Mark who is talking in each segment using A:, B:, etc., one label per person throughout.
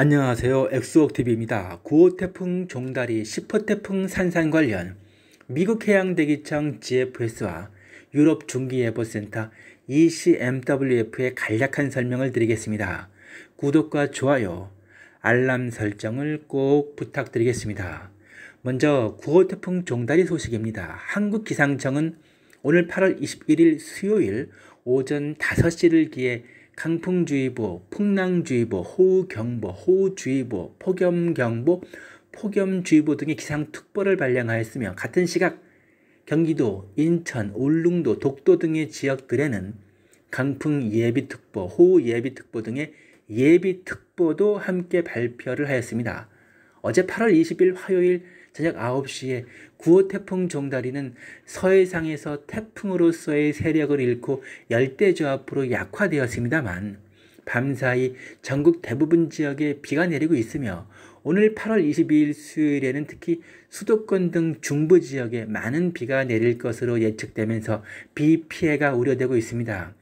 A: 안녕하세요. 엑스옥TV입니다. 9호 태풍 종다리 10호 태풍 산산 관련 미국 해양대기청 GFS와 유럽 중기예보센터 ECMWF의 간략한 설명을 드리겠습니다. 구독과 좋아요, 알람 설정을 꼭 부탁드리겠습니다. 먼저 9호 태풍 종다리 소식입니다. 한국기상청은 오늘 8월 21일 수요일 오전 5시를 기해 강풍주의보, 풍랑주의보, 호우경보, 호우주의보, 폭염경보, 폭염주의보 등의 기상특보를 발령하였으며 같은 시각 경기도, 인천, 울릉도, 독도 등의 지역들에는 강풍 예비특보, 호우 예비특보 등의 예비특보도 함께 발표를 하였습니다. 어제 8월 20일 화요일 저녁 9시에 구호 태풍 종다리는 서해상에서 태풍으로서의 세력을 잃고 열대저압으로 약화되었습니다만 밤사이 전국 대부분 지역에 비가 내리고 있으며 오늘 8월 22일 수요일에는 특히 수도권 등 중부 지역에 많은 비가 내릴 것으로 예측되면서 비 피해가 우려되고 있습니다.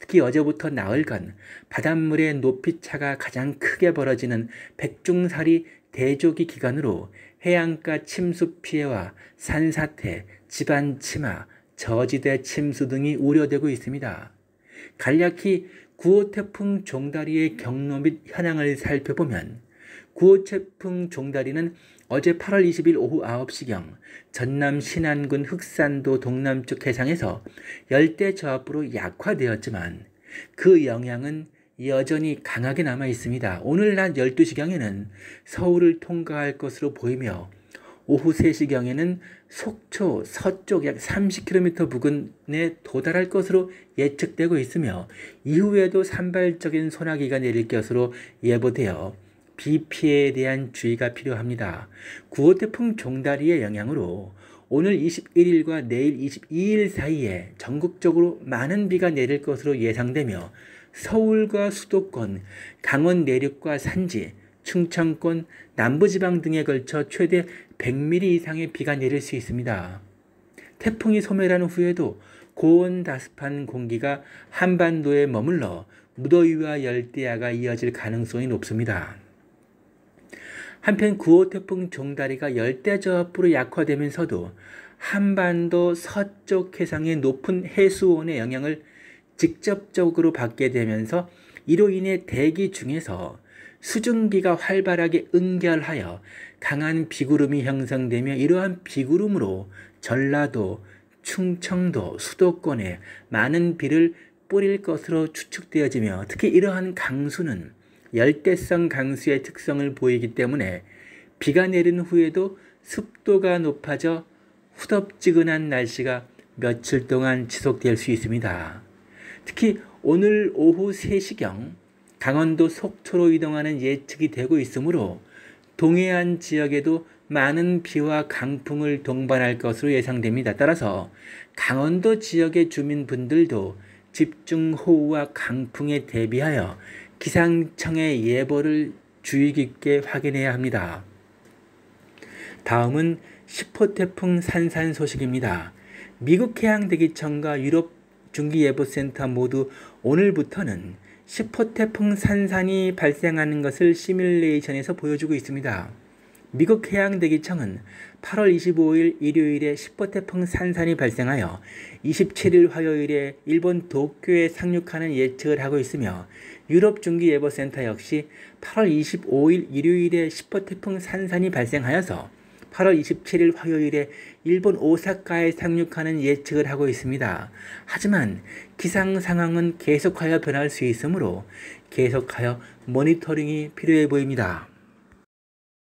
A: 특히 어제부터 나흘간 바닷물의 높이차가 가장 크게 벌어지는 백중살이 대조기 기간으로 해안가 침수 피해와 산사태, 집안 침하, 저지대 침수 등이 우려되고 있습니다. 간략히 9호 태풍 종다리의 경로 및 현황을 살펴보면 9호 태풍 종다리는 어제 8월 20일 오후 9시경 전남 신안군 흑산도 동남쪽 해상에서 열대 저압으로 약화되었지만 그 영향은 여전히 강하게 남아 있습니다. 오늘 낮 12시경에는 서울을 통과할 것으로 보이며 오후 3시경에는 속초 서쪽 약 30km 부근에 도달할 것으로 예측되고 있으며 이후에도 산발적인 소나기가 내릴 것으로 예보되어 비 피해에 대한 주의가 필요합니다. 9호 태풍 종다리의 영향으로 오늘 21일과 내일 22일 사이에 전국적으로 많은 비가 내릴 것으로 예상되며 서울과 수도권, 강원 내륙과 산지, 충청권, 남부지방 등에 걸쳐 최대 100mm 이상의 비가 내릴 수 있습니다. 태풍이 소멸한 후에도 고온 다습한 공기가 한반도에 머물러 무더위와 열대야가 이어질 가능성이 높습니다. 한편 9호 태풍 종다리가 열대저압부로 약화되면서도 한반도 서쪽 해상의 높은 해수온의 영향을 직접적으로 받게 되면서 이로 인해 대기 중에서 수증기가 활발하게 응결하여 강한 비구름이 형성되며 이러한 비구름으로 전라도, 충청도, 수도권에 많은 비를 뿌릴 것으로 추측되어지며 특히 이러한 강수는 열대성 강수의 특성을 보이기 때문에 비가 내린 후에도 습도가 높아져 후덥지근한 날씨가 며칠 동안 지속될 수 있습니다. 특히 오늘 오후 3시경 강원도 속초로 이동하는 예측이 되고 있으므로 동해안 지역에도 많은 비와 강풍을 동반할 것으로 예상됩니다. 따라서 강원도 지역의 주민분들도 집중호우와 강풍에 대비하여 기상청의 예보를 주의 깊게 확인해야 합니다. 다음은 10호 태풍 산산 소식입니다. 미국 해양대기청과 유럽 중기예보센터 모두 오늘부터는 10호 태풍 산산이 발생하는 것을 시뮬레이션에서 보여주고 있습니다. 미국 해양대기청은 8월 25일 일요일에 10호 태풍 산산이 발생하여 27일 화요일에 일본 도쿄에 상륙하는 예측을 하고 있으며 유럽 중기예보센터 역시 8월 25일 일요일에 10호 태풍 산산이 발생하여서 8월 27일 화요일에 일본 오사카에 상륙하는 예측을 하고 있습니다. 하지만 기상 상황은 계속하여 변할 수 있으므로 계속하여 모니터링이 필요해 보입니다.